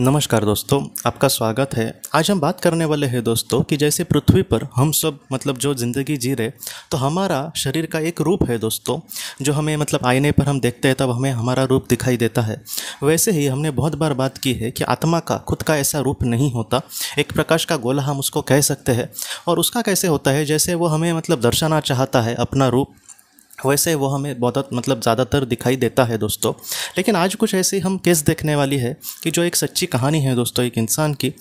नमस्कार दोस्तों आपका स्वागत है आज हम बात करने वाले हैं दोस्तों कि जैसे पृथ्वी पर हम सब मतलब जो ज़िंदगी जी रहे तो हमारा शरीर का एक रूप है दोस्तों जो हमें मतलब आईने पर हम देखते हैं तब हमें हमारा रूप दिखाई देता है वैसे ही हमने बहुत बार बात की है कि आत्मा का खुद का ऐसा रूप नहीं होता एक प्रकाश का गोला हम उसको कह सकते हैं और उसका कैसे होता है जैसे वो हमें मतलब दर्शाना चाहता है अपना रूप वैसे वो हमें बहुत मतलब ज़्यादातर दिखाई देता है दोस्तों लेकिन आज कुछ ऐसे हम केस देखने वाली है कि जो एक सच्ची कहानी है दोस्तों एक इंसान की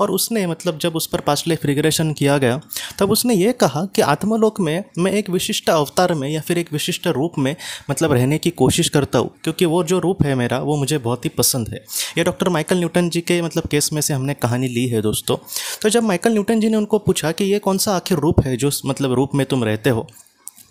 और उसने मतलब जब उस पर पास्ट लाइफ रिग्रेशन किया गया तब उसने ये कहा कि आत्मलोक में मैं एक विशिष्ट अवतार में या फिर एक विशिष्ट रूप में मतलब रहने की कोशिश करता हूँ क्योंकि वो जो रूप है मेरा वो मुझे बहुत ही पसंद है ये डॉक्टर माइकल न्यूटन जी के मतलब केस में से हमने कहानी ली है दोस्तों तो जब माइकल न्यूटन जी ने उनको पूछा कि ये कौन सा आखिर रूप है जो मतलब रूप में तुम रहते हो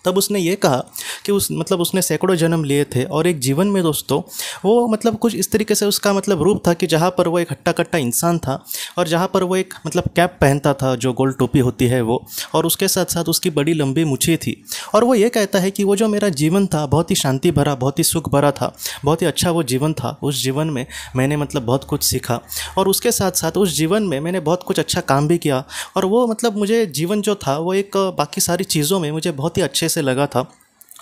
तब उसने ये कहा कि उस मतलब उसने सैकड़ों जन्म लिए थे और एक जीवन में दोस्तों वो मतलब कुछ इस तरीके से उसका मतलब रूप था कि जहाँ पर वो एक हट्टा कट्टा इंसान था और जहाँ पर वो एक मतलब कैप पहनता था जो गोल टोपी होती है वो और उसके साथ साथ उसकी बड़ी लंबी मुछी थी और वो ये कहता है कि वो जो मेरा जीवन था बहुत ही शांति भरा बहुत ही सुख भरा था बहुत ही अच्छा वो जीवन था उस जीवन में मैंने मतलब बहुत कुछ सीखा और उसके साथ साथ उस जीवन में मैंने बहुत कुछ अच्छा काम भी किया और वो मतलब मुझे जीवन जो था वो एक बाकी सारी चीज़ों में मुझे बहुत ही अच्छे से लगा था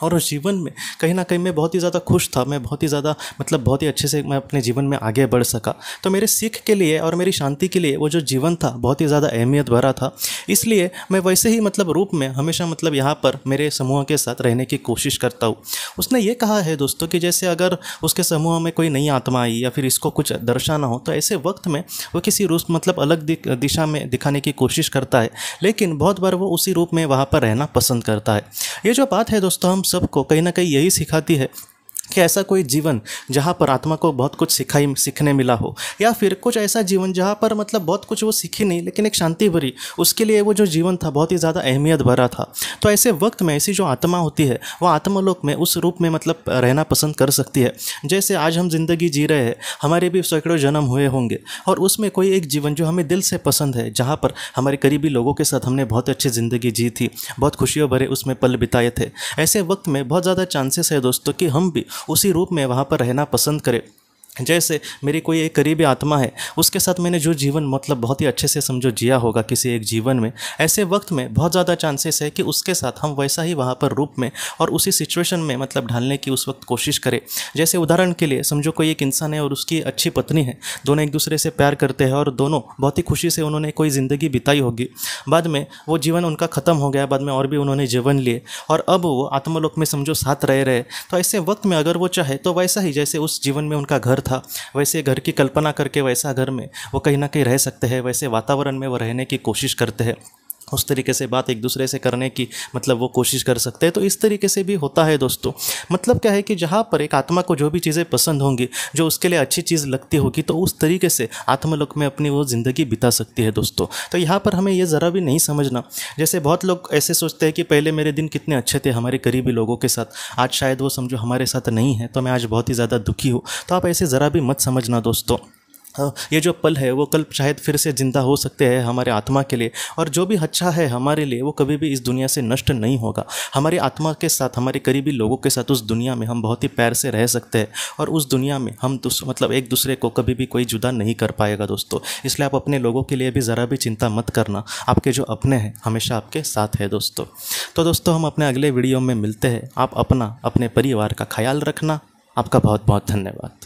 और उस जीवन में कहीं ना कहीं मैं बहुत ही ज़्यादा खुश था मैं बहुत ही ज़्यादा मतलब बहुत ही अच्छे से मैं अपने जीवन में आगे बढ़ सका तो मेरे सीख के लिए और मेरी शांति के लिए वो जो जीवन था बहुत ही ज़्यादा अहमियत भरा था इसलिए मैं वैसे ही मतलब रूप में हमेशा मतलब यहाँ पर मेरे समूह के साथ रहने की कोशिश करता हूँ उसने ये कहा है दोस्तों कि जैसे अगर उसके समूह में कोई नई आत्मा आई या फिर इसको कुछ दर्शाना हो तो ऐसे वक्त में वो किसी रूप मतलब अलग दिशा में दिखाने की कोशिश करता है लेकिन बहुत बार वो उसी रूप में वहाँ पर रहना पसंद करता है ये जो बात है दोस्तों हम सबको कहीं ना कहीं यही सिखाती है कि ऐसा कोई जीवन जहाँ पर आत्मा को बहुत कुछ सिखाई सीखने मिला हो या फिर कुछ ऐसा जीवन जहाँ पर मतलब बहुत कुछ वो सीखी नहीं लेकिन एक शांति भरी उसके लिए वो जो जीवन था बहुत ही ज़्यादा अहमियत भरा था तो ऐसे वक्त में ऐसी जो आत्मा होती है वह आत्मालोक में उस रूप में मतलब रहना पसंद कर सकती है जैसे आज हम ज़िंदगी जी रहे हैं हमारे भी सैकड़ों जन्म हुए होंगे और उसमें कोई एक जीवन जो हमें दिल से पसंद है जहाँ पर हमारे करीबी लोगों के साथ हमने बहुत अच्छी ज़िंदगी जी थी बहुत खुशियों भरे उसमें पल बिताए थे ऐसे वक्त में बहुत ज़्यादा चांसेस है दोस्तों कि हम भी उसी रूप में वहाँ पर रहना पसंद करे जैसे मेरी कोई एक करीबी आत्मा है उसके साथ मैंने जो जीवन मतलब बहुत ही अच्छे से समझो जिया होगा किसी एक जीवन में ऐसे वक्त में बहुत ज़्यादा चांसेस है कि उसके साथ हम वैसा ही वहाँ पर रूप में और उसी सिचुएशन में मतलब ढालने की उस वक्त कोशिश करें जैसे उदाहरण के लिए समझो कोई एक इंसान है और उसकी अच्छी पत्नी है दोनों एक दूसरे से प्यार करते हैं और दोनों बहुत ही खुशी से उन्होंने कोई ज़िंदगी बिताई होगी बाद में वो जीवन उनका ख़त्म हो गया बाद में और भी उन्होंने जीवन लिए और अब वो आत्मलोक में समझो साथ रह रहे तो ऐसे वक्त में अगर वो चाहे तो वैसा ही जैसे उस जीवन में उनका घर था वैसे घर की कल्पना करके वैसा घर में वो कहीं ना कहीं रह सकते हैं वैसे वातावरण में वो रहने की कोशिश करते हैं उस तरीके से बात एक दूसरे से करने की मतलब वो कोशिश कर सकते हैं तो इस तरीके से भी होता है दोस्तों मतलब क्या है कि जहाँ पर एक आत्मा को जो भी चीज़ें पसंद होंगी जो उसके लिए अच्छी चीज़ लगती होगी तो उस तरीके से आत्मलोक में अपनी वो ज़िंदगी बिता सकती है दोस्तों तो यहाँ पर हमें ये ज़रा भी नहीं समझना जैसे बहुत लोग ऐसे सोचते हैं कि पहले मेरे दिन कितने अच्छे थे हमारे करीबी लोगों के साथ आज शायद वो समझो हमारे साथ नहीं है तो मैं आज बहुत ही ज़्यादा दुखी हूँ तो आप ऐसे ज़रा भी मत समझना दोस्तों हाँ, ये जो पल है वो कल शायद फिर से ज़िंदा हो सकते हैं हमारे आत्मा के लिए और जो भी अच्छा है हमारे लिए वो कभी भी इस दुनिया से नष्ट नहीं होगा हमारी आत्मा के साथ हमारे करीबी लोगों के साथ उस दुनिया में हम बहुत ही पैर से रह सकते हैं और उस दुनिया में हम मतलब एक दूसरे को कभी भी कोई जुदा नहीं कर पाएगा दोस्तों इसलिए आप अपने लोगों के लिए भी ज़रा भी चिंता मत करना आपके जो अपने हैं हमेशा आपके साथ है दोस्तों तो दोस्तों हम अपने अगले वीडियो में मिलते हैं आप अपना अपने परिवार का ख्याल रखना आपका बहुत बहुत धन्यवाद